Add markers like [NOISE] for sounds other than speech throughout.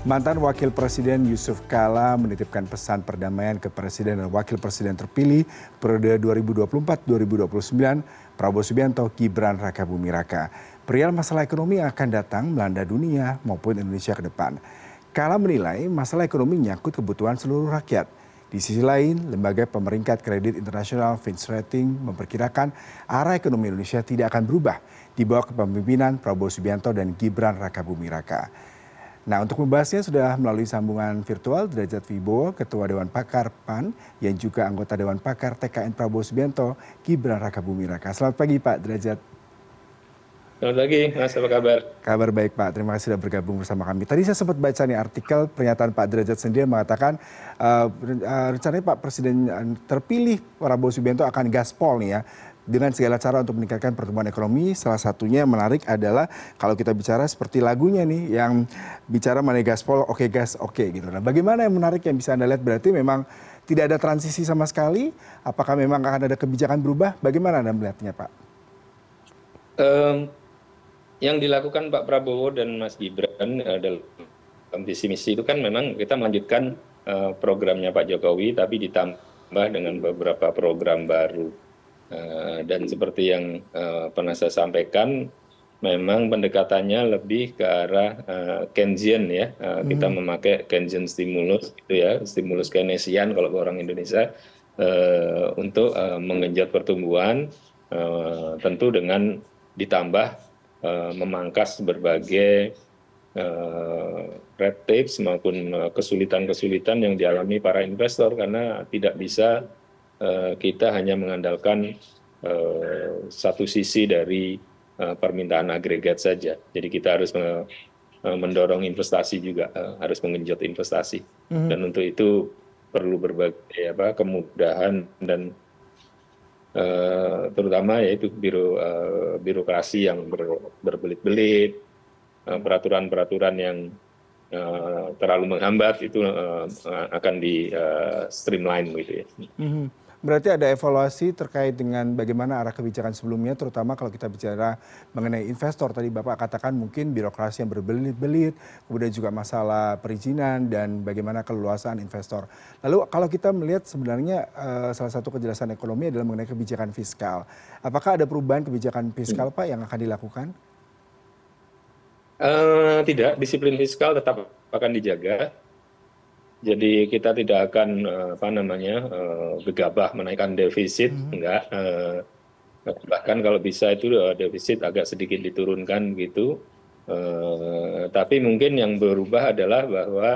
Mantan Wakil Presiden Yusuf Kala menitipkan pesan perdamaian ke Presiden dan Wakil Presiden terpilih periode 2024-2029 Prabowo Subianto Gibran Raka Bumi Raka. Perihal masalah ekonomi yang akan datang melanda dunia maupun Indonesia ke depan. Kala menilai masalah ekonomi nyangkut kebutuhan seluruh rakyat. Di sisi lain, lembaga pemeringkat kredit internasional Fitch Rating memperkirakan arah ekonomi Indonesia tidak akan berubah di bawah kepemimpinan Prabowo Subianto dan Gibran Raka Bumi Raka. Nah, untuk membahasnya sudah melalui sambungan virtual Derajat Vibo, Ketua Dewan Pakar PAN, yang juga anggota Dewan Pakar TKN Prabowo Subianto, Gibran bumi Raka. Selamat pagi Pak Derajat. Selamat pagi, Mas. Apa kabar? Kabar baik, Pak. Terima kasih sudah bergabung bersama kami. Tadi saya sempat baca nih artikel pernyataan Pak Derajat sendiri yang mengatakan uh, uh, rencananya Pak Presiden eh, terpilih Prabowo Subianto akan gaspol nih ya dengan segala cara untuk meningkatkan pertumbuhan ekonomi. Salah satunya yang menarik adalah kalau kita bicara seperti lagunya nih yang bicara mengenai gaspol, oke okay, gas, oke okay, gitu. Nah, bagaimana yang menarik yang bisa Anda lihat berarti memang tidak ada transisi sama sekali? Apakah memang akan ada kebijakan berubah? Bagaimana Anda melihatnya, Pak? Um, yang dilakukan Pak Prabowo dan Mas Gibran adalah eh, dalam visi misi itu kan memang kita melanjutkan uh, programnya Pak Jokowi, tapi ditambah dengan beberapa program baru Eh, dan seperti yang eh, pernah saya sampaikan memang pendekatannya lebih ke arah eh, Keynesian ya kita hmm. memakai Keynesian stimulus gitu ya stimulus Keynesian kalau orang Indonesia untuk menggenjot pertumbuhan tentu dengan ditambah memangkas berbagai red tapes maupun kesulitan-kesulitan yang dialami para investor karena tidak bisa Eh, kita hanya mengandalkan eh, satu sisi dari eh, permintaan agregat saja. Jadi kita harus mendorong investasi juga, harus mengenjot investasi. Mm-hmm. Dan untuk itu perlu berbagai apa kemudahan dan uh, terutama yaitu biro uh, birokrasi yang ber, berbelit-belit, uh, peraturan-peraturan yang uh, terlalu menghambat itu uh, akan di uh, streamline gitu ya. Mm-hmm berarti ada evaluasi terkait dengan bagaimana arah kebijakan sebelumnya, terutama kalau kita bicara mengenai investor. Tadi Bapak katakan mungkin birokrasi yang berbelit-belit, kemudian juga masalah perizinan dan bagaimana keleluasaan investor. Lalu kalau kita melihat sebenarnya eh, salah satu kejelasan ekonomi adalah mengenai kebijakan fiskal. Apakah ada perubahan kebijakan fiskal Pak yang akan dilakukan? Uh, tidak, disiplin fiskal tetap akan dijaga jadi kita tidak akan eh, apa namanya eh, gegabah menaikkan defisit hmm. enggak eh, bahkan kalau bisa itu defisit agak sedikit diturunkan gitu tapi mungkin yang berubah adalah bahwa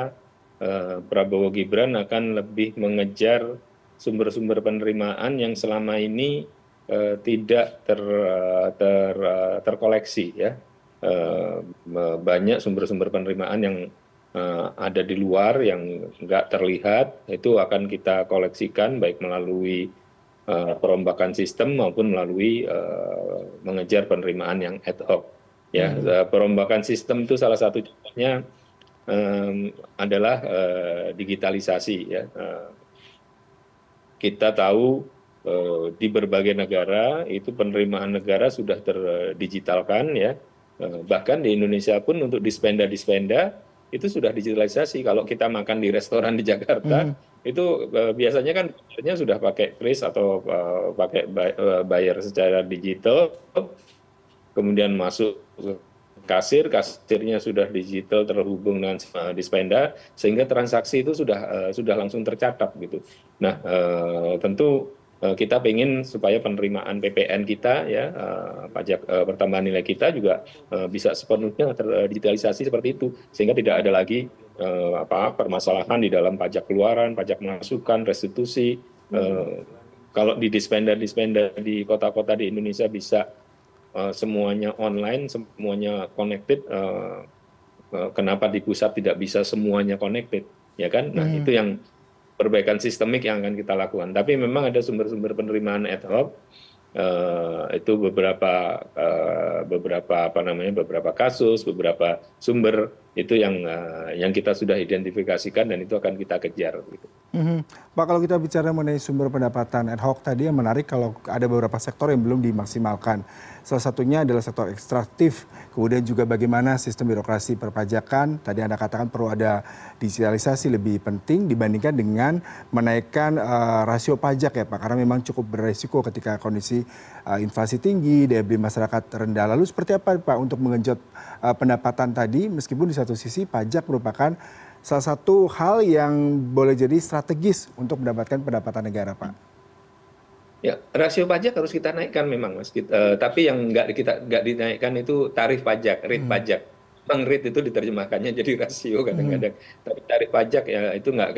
Prabowo Gibran akan lebih mengejar sumber-sumber penerimaan yang selama ini tidak ter, ter terkoleksi ya banyak sumber-sumber penerimaan yang Eh, ada di luar yang nggak terlihat itu akan kita koleksikan baik melalui eh, perombakan sistem maupun melalui eh, mengejar penerimaan yang ad hoc. Ya, hmm. perombakan sistem itu salah satu contohnya um, adalah uh, digitalisasi. Ya. Uh, kita tahu di berbagai negara itu penerimaan negara sudah terdigitalkan ya. bahkan di Indonesia pun untuk dispenda-dispenda itu sudah digitalisasi kalau kita makan di restoran di jakarta hmm. itu eh, biasanya kan biasanya sudah pakai kris atau eh, pakai eh, bayar secara digital kemudian masuk kasir kasirnya sudah digital terhubung dengan dispenda sehingga transaksi itu sudah sudah langsung tercatat gitu nah tentu Eh, kita ingin supaya penerimaan PPN kita ya eh, pajak eh, pertambahan nilai kita juga bisa sepenuhnya terdigitalisasi seperti itu sehingga tidak ada lagi apa permasalahan di dalam pajak keluaran, pajak masukan, restitusi. Hmm. Kalau di dispender-dispender di kota-kota di Indonesia bisa semuanya online, semuanya connected, kenapa di pusat tidak bisa semuanya connected? Ya kan? Nah, hmm. itu yang perbaikan sistemik yang akan kita lakukan. Tapi memang ada sumber-sumber penerimaan ad hoc Uh, itu beberapa uh, beberapa apa namanya beberapa kasus beberapa sumber itu yang eh, yang kita sudah identifikasikan dan itu akan kita kejar. Gitu. Mm-hmm. Pak kalau kita bicara mengenai sumber pendapatan ad hoc tadi yang menarik kalau ada beberapa sektor yang belum dimaksimalkan. Salah satunya adalah sektor ekstraktif, kemudian juga bagaimana sistem birokrasi perpajakan. Tadi Anda katakan perlu ada digitalisasi lebih penting dibandingkan dengan menaikkan uh, rasio pajak ya Pak, karena memang cukup beresiko ketika kondisi uh, inflasi tinggi, daya beli masyarakat rendah. Lalu seperti apa Pak untuk mengejut uh, pendapatan tadi meskipun di satu sisi pajak merupakan salah satu hal yang boleh jadi strategis untuk mendapatkan pendapatan negara, Pak. Ya, rasio pajak harus kita naikkan memang, Mas. Kita, uh, eh, tapi yang nggak kita nggak dinaikkan itu tarif pajak, rate hmm. pajak. Memang rate itu diterjemahkannya [LAUGHS] jadi rasio hmm. kadang-kadang. Hmm. Tapi tarif pajak ya itu nggak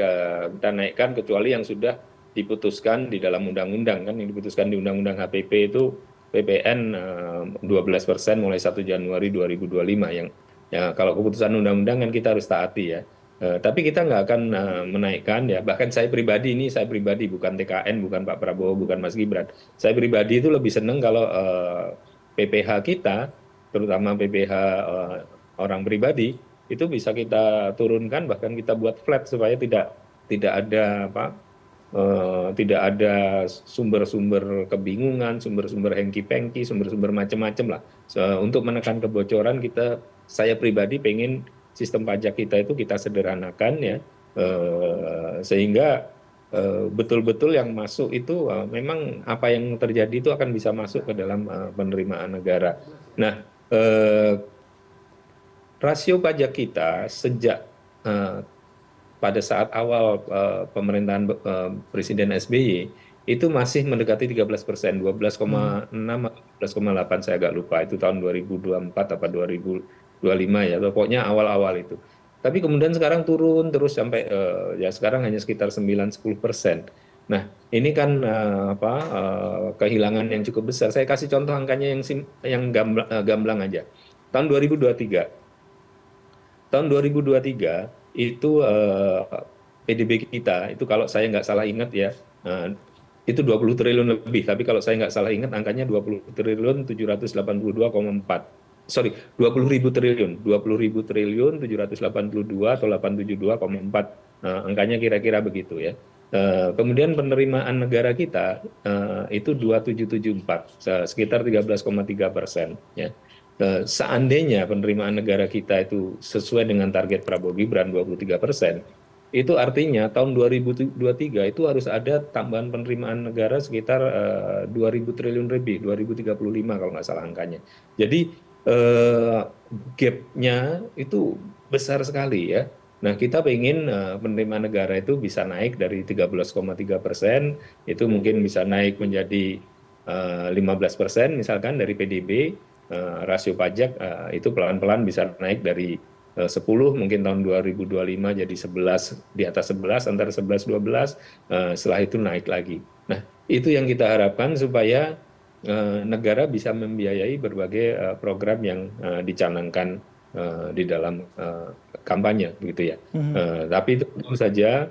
kita naikkan kecuali yang sudah diputuskan di dalam undang-undang kan yang diputuskan di undang-undang HPP itu PPN uh, eh, persen mulai 1 Januari 2025 yang ya kalau keputusan undang-undang kan kita harus taati ya eh, tapi kita nggak akan eh, menaikkan ya bahkan saya pribadi ini saya pribadi bukan TKN bukan Pak Prabowo bukan Mas Gibran saya pribadi itu lebih seneng kalau PPH eh, kita terutama PPH orang pribadi itu bisa kita turunkan bahkan kita buat flat supaya tidak tidak ada apa uh, tidak ada sumber-sumber kebingungan sumber-sumber hengki-pengki sumber-sumber macam-macam lah so, untuk menekan kebocoran kita saya pribadi pengen sistem pajak kita itu kita sederhanakan ya uh, sehingga eh, betul-betul uh, yang masuk itu uh, memang apa yang terjadi itu akan bisa masuk ke dalam penerimaan negara. Nah, rasio pajak kita sejak pada saat awal pemerintahan Presiden SBY itu masih mendekati 13 persen, 12,6 hmm. 12,8 saya agak lupa itu tahun 2024 atau 2025 ya, pokoknya awal-awal itu. Tapi kemudian sekarang turun terus sampai uh, ya sekarang hanya sekitar 9-10 persen. Nah ini kan uh, apa uh, kehilangan yang cukup besar. Saya kasih contoh angkanya yang sim, yang gamblang, uh, gamblang aja. Tahun 2023, tahun 2023 itu uh, PDB kita itu kalau saya nggak salah ingat ya itu 20 triliun lebih, tapi kalau saya nggak salah ingat angkanya 20 triliun 782,4. Sorry, 20 ribu triliun, 20 ribu triliun 782 atau 872,4 Nah, angkanya kira-kira begitu ya. Uh, kemudian penerimaan negara kita uh, itu 2774, sekitar 13,3 persen. Ya. Uh, seandainya penerimaan negara kita itu sesuai dengan target Prabowo Gibran 23 persen, itu artinya tahun 2023 itu harus ada tambahan penerimaan negara sekitar eh, dua ribu triliun lebih 2035 kalau nggak salah angkanya jadi eh, gapnya itu besar sekali ya Nah, kita ingin uh, eh, penerimaan negara itu bisa naik dari 13,3 persen, itu mungkin bisa naik menjadi uh, 15 persen, misalkan dari PDB, uh, rasio pajak uh, itu pelan-pelan bisa naik dari 10 eh, mungkin tahun 2025 jadi 11 di atas 11 antara 11 12 eh, setelah itu naik lagi. Nah, itu yang kita harapkan supaya eh, negara bisa membiayai berbagai program yang dicanangkan di dalam kampanye begitu ya. Mm -hmm. tapi tentu saja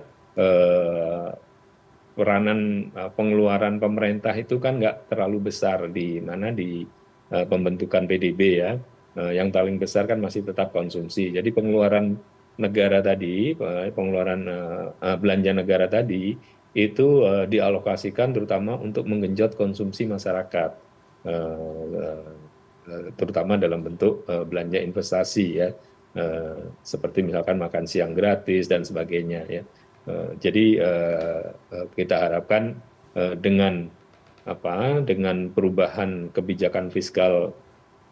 peranan pengeluaran pemerintah itu kan nggak terlalu besar di mana di pembentukan PDB ya. Eh, yang paling besar kan masih tetap konsumsi. Jadi pengeluaran negara tadi, eh, pengeluaran eh, belanja negara tadi itu dialokasikan terutama untuk menggenjot konsumsi masyarakat, terutama dalam bentuk belanja investasi ya, seperti misalkan makan siang gratis dan sebagainya ya. Jadi kita harapkan dengan apa dengan perubahan kebijakan fiskal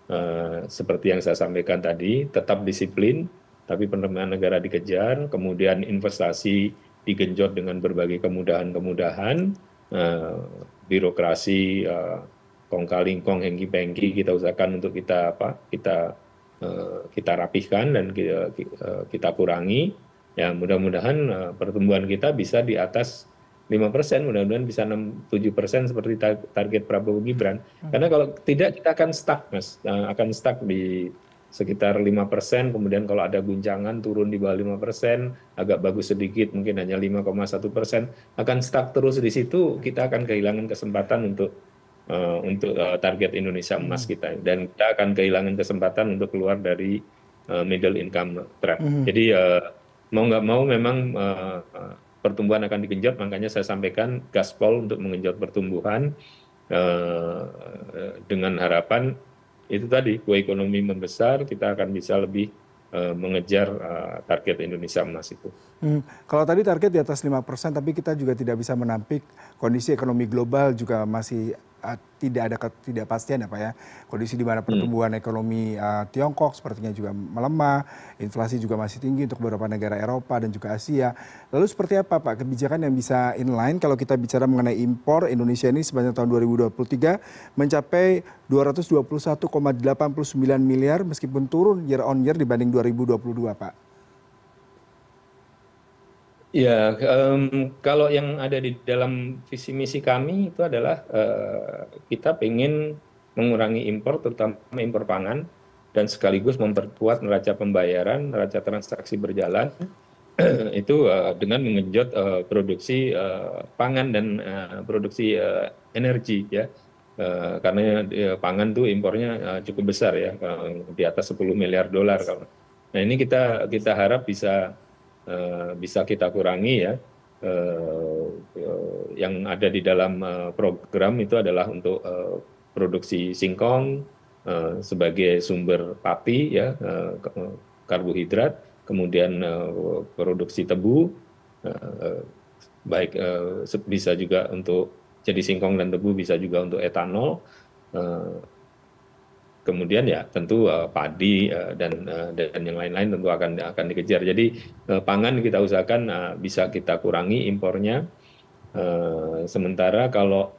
Eh, seperti yang saya sampaikan tadi, tetap disiplin, tapi penerimaan negara dikejar, kemudian investasi digenjot dengan berbagai kemudahan-kemudahan, eh, birokrasi eh, kongkalingkong hengki pengki kita usahakan untuk kita apa kita kita rapihkan dan kita, kita kurangi ya mudah-mudahan pertumbuhan kita bisa di atas lima persen mudah-mudahan bisa enam tujuh persen seperti target Prabowo Gibran hmm. karena kalau tidak kita akan stuck mas eh, akan stuck di sekitar lima persen kemudian kalau ada guncangan turun di bawah lima persen agak bagus sedikit mungkin hanya lima satu persen akan stuck terus di situ kita akan kehilangan kesempatan untuk uh, untuk uh, target Indonesia emas hmm. kita dan kita akan kehilangan kesempatan untuk keluar dari uh, middle income trap. Hmm. Jadi uh, mau nggak mau memang uh, pertumbuhan akan digenjot, makanya saya sampaikan gaspol untuk mengenjot pertumbuhan eh, dengan harapan itu tadi kue ekonomi membesar, kita akan bisa lebih eh, mengejar eh, target Indonesia emas itu. Hmm. Kalau tadi target di atas 5%, tapi kita juga tidak bisa menampik kondisi ekonomi global juga masih Eh, tidak ada ketidakpastian ya Pak ya. Kondisi di mana hmm. pertumbuhan hmm. ekonomi uh, Tiongkok sepertinya juga melemah, inflasi juga masih tinggi untuk beberapa negara Eropa dan juga Asia. Lalu seperti apa Pak kebijakan yang bisa inline kalau kita bicara mengenai impor Indonesia ini sepanjang tahun 2023 mencapai 221,89 miliar meskipun turun year on year dibanding 2022 Pak ya kalau yang ada di dalam visi misi kami itu adalah eh, kita ingin mengurangi impor terutama impor pangan dan sekaligus memperkuat neraca pembayaran neraca transaksi berjalan [CLEARS THROAT] itu eh, dengan uh, produksi pangan dan produksi energi ya karena pangan tuh impornya cukup besar ya di atas 10 miliar dolar kalau nah ini kita kita harap bisa Eh, bisa kita kurangi ya eh, eh, yang ada di dalam program itu adalah untuk produksi singkong sebagai sumber pati ya karbohidrat kemudian produksi tebu baik bisa juga untuk jadi singkong dan tebu bisa juga untuk etanol kemudian ya tentu eh, padi eh, dan eh, dan yang lain lain tentu akan dikejar jadi pangan kita usahakan bisa kita kurangi impornya sementara kalau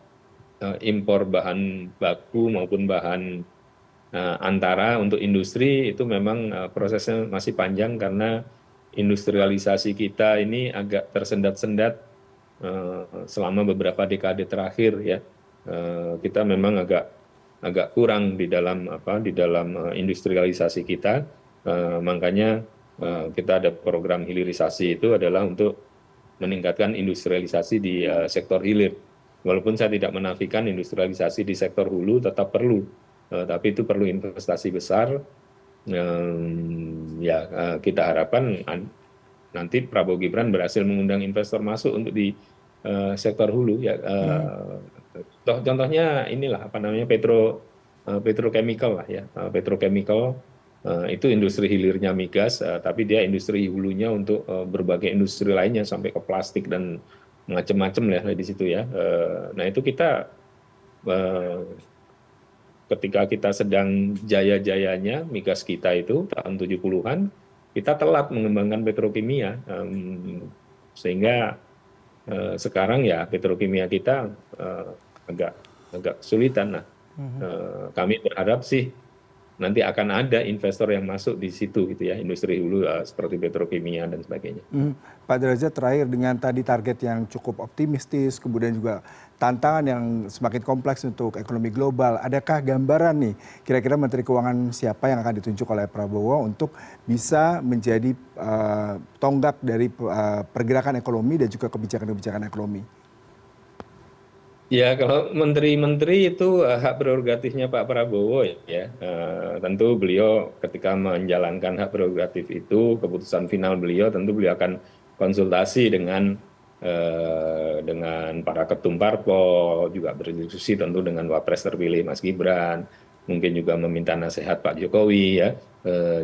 impor bahan baku maupun bahan antara untuk industri itu memang prosesnya masih panjang karena industrialisasi kita ini agak tersendat-sendat selama beberapa dekade terakhir ya kita memang agak agak kurang di dalam apa di dalam eh, industrialisasi kita eh, makanya eh, kita ada program hilirisasi itu adalah untuk meningkatkan industrialisasi di sektor hilir walaupun saya tidak menafikan industrialisasi di sektor hulu tetap perlu tapi itu perlu investasi besar ya kita harapkan nanti Prabowo Gibran berhasil mengundang investor masuk untuk di sektor hulu ya hmm Gitu. contohnya inilah apa namanya petro eh, petrochemical lah ya eh, petrochemical eh, itu industri hilirnya migas tapi dia industri hulunya untuk berbagai industri lainnya sampai ke plastik dan macam-macam lah di situ ya nah itu kita ketika kita sedang jaya-jayanya migas kita itu tahun 70-an kita telat mengembangkan petrokimia sehingga Eh, sekarang ya petrokimia kita eh, agak agak kesulitan lah mhm. eh, kami berharap sih nanti akan ada investor yang masuk di situ gitu ya industri hulu uh, eh, seperti petrokimia dan sebagainya. Hmm. Pak Derajat terakhir dengan tadi target yang cukup optimistis kemudian juga tantangan yang semakin kompleks untuk ekonomi global. Adakah gambaran nih kira-kira Menteri Keuangan siapa yang akan ditunjuk oleh Prabowo untuk bisa menjadi uh, tonggak dari uh, pergerakan ekonomi dan juga kebijakan-kebijakan ekonomi? ya kalau menteri-menteri itu eh, hak prerogatifnya pak prabowo ya, ya. Eh, tentu beliau ketika menjalankan hak prerogatif itu keputusan final beliau tentu beliau akan konsultasi dengan eh, dengan para ketum parpol juga berdiskusi tentu dengan wapres terpilih Mas Gibran mungkin juga meminta nasihat Pak Jokowi ya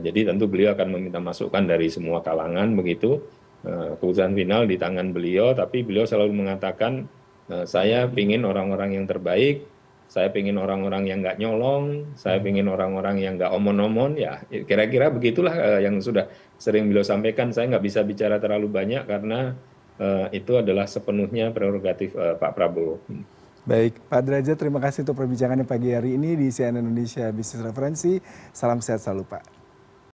jadi tentu beliau akan meminta masukan dari semua kalangan begitu keputusan final di tangan beliau tapi beliau selalu mengatakan Eh, saya ingin orang-orang yang terbaik saya ingin orang-orang yang nggak nyolong, saya hmm. ingin orang-orang yang nggak omon-omon, ya, ya kira-kira begitulah eh, yang sudah sering beliau sampaikan. Saya nggak bisa bicara terlalu banyak karena eh, itu adalah sepenuhnya prerogatif Pak Prabowo. Hmm. Baik, Pak Derajat, terima kasih untuk perbincangannya pagi hari ini di CNN Indonesia Business Referensi. Salam sehat selalu, Pak.